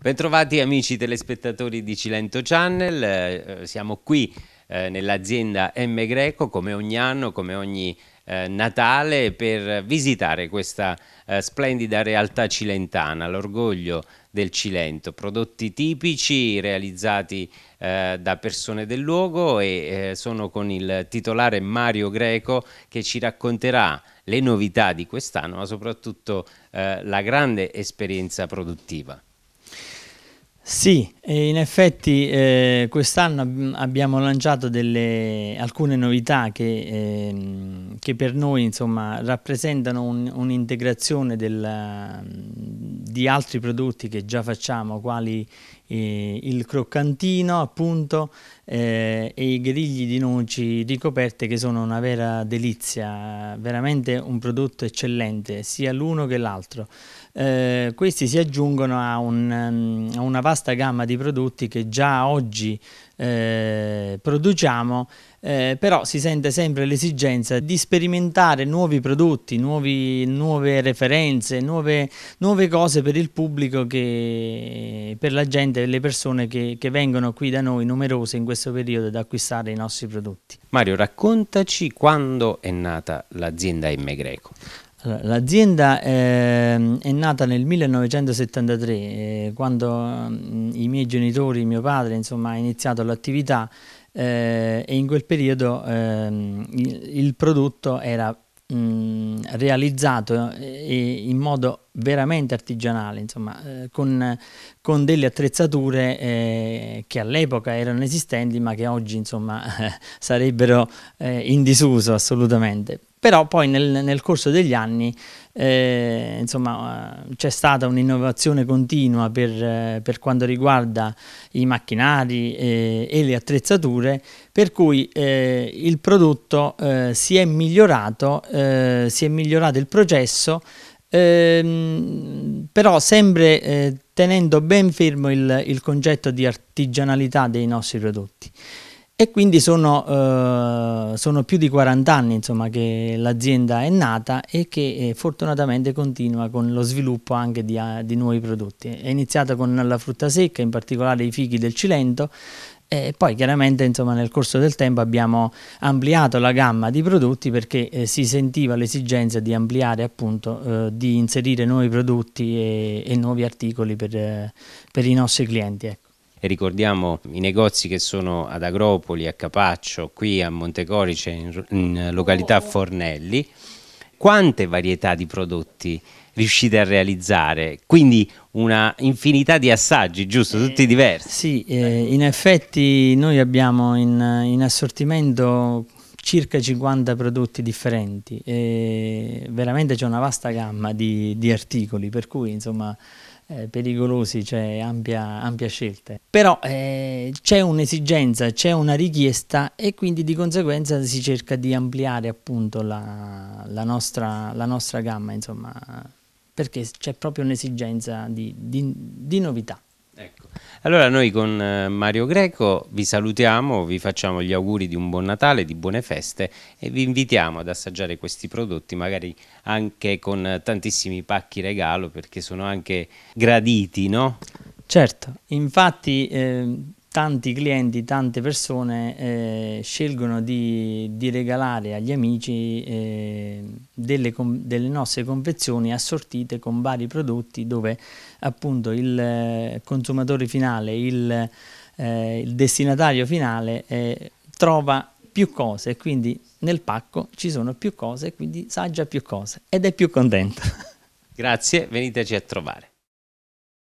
Bentrovati amici telespettatori di Cilento Channel, eh, eh, siamo qui eh, nell'azienda M Greco come ogni anno, come ogni eh, Natale per visitare questa eh, splendida realtà cilentana, l'orgoglio del Cilento, prodotti tipici realizzati eh, da persone del luogo e sono con il titolare Mario Greco che ci racconterà le novità di quest'anno ma soprattutto la grande esperienza produttiva. Sì, in effetti eh, quest'anno abbiamo lanciato delle, alcune novità che, eh, che per noi insomma, rappresentano un'integrazione un di altri prodotti che già facciamo, quali eh, il croccantino appunto eh, e i grigli di noci ricoperte che sono una vera delizia, veramente un prodotto eccellente sia l'uno che l'altro. Eh, questi si aggiungono a, un, mm, a, una vasta gamma di prodotti che già oggi eh, produciamo eh, però si sente sempre l'esigenza di sperimentare nuovi prodotti, nuovi, nuove referenze, nuove, nuove, cose per il pubblico che per la gente veramente le persone che, che vengono qui da noi numerose in questo periodo ad acquistare i nostri prodotti. Mario, raccontaci quando è nata l'azienda M Greco. L'azienda eh, è nata nel 1973, eh, quando mm, i miei genitori, mio padre, insomma, ha iniziato l'attività eh, e in quel periodo ehm, il, il prodotto era mh, realizzato eh, in modo veramente artigianale, insomma, eh, con, con, delle attrezzature eh, che all'epoca erano esistenti ma che oggi insomma, sarebbero eh, in disuso assolutamente però poi nel, nel corso degli anni eh, c'è stata un'innovazione continua per, eh, per, quanto riguarda i macchinari e, eh, e le attrezzature, per cui eh, il prodotto eh, si è migliorato, eh, si è migliorato il processo, ehm, però sempre tenendo ben fermo il, il concetto di artigianalità dei nostri prodotti e quindi sono, eh, sono, più di 40 anni insomma, che l'azienda è nata e che eh, fortunatamente continua con lo sviluppo anche di, eh, di, nuovi prodotti. È iniziato con la frutta secca, in particolare i fichi del Cilento, e poi chiaramente insomma, nel corso del tempo abbiamo ampliato la gamma di prodotti perché eh, si sentiva l'esigenza di ampliare, appunto, eh, di inserire nuovi prodotti e, e nuovi articoli per, eh, per i nostri clienti. Ecco. E ricordiamo i negozi che sono ad Agropoli, a Capaccio, qui a Montecorice, in, in località oh. Fornelli. Quante varietà di prodotti riuscite a realizzare. Quindi una infinità di assaggi, giusto? Eh, Tutti diversi. Sì, eh, in effetti noi abbiamo in, in assortimento circa 50 prodotti differenti e veramente c'è una vasta gamma di, di articoli per cui insomma eh, pericolosi, c'è cioè ampia, ampia, scelta. Però eh, c'è un'esigenza, c'è una richiesta e quindi di conseguenza si cerca di ampliare appunto la, la, nostra, la nostra, gamma, insomma, perché c'è proprio un'esigenza di, di, di novità. Allora noi con eh, Mario Greco vi salutiamo, vi facciamo gli auguri di un buon Natale, di buone feste e vi invitiamo ad assaggiare questi prodotti magari anche con tantissimi pacchi regalo perché sono anche graditi, no? Certo, infatti... Eh tanti clienti, tante persone eh, scelgono di, di, regalare agli amici eh, delle, delle, nostre confezioni assortite con vari prodotti dove appunto il eh, consumatore finale, il, eh, il destinatario finale eh, trova più cose, quindi nel pacco ci sono più cose, quindi sa già più cose ed è più contento. Grazie, veniteci a trovare.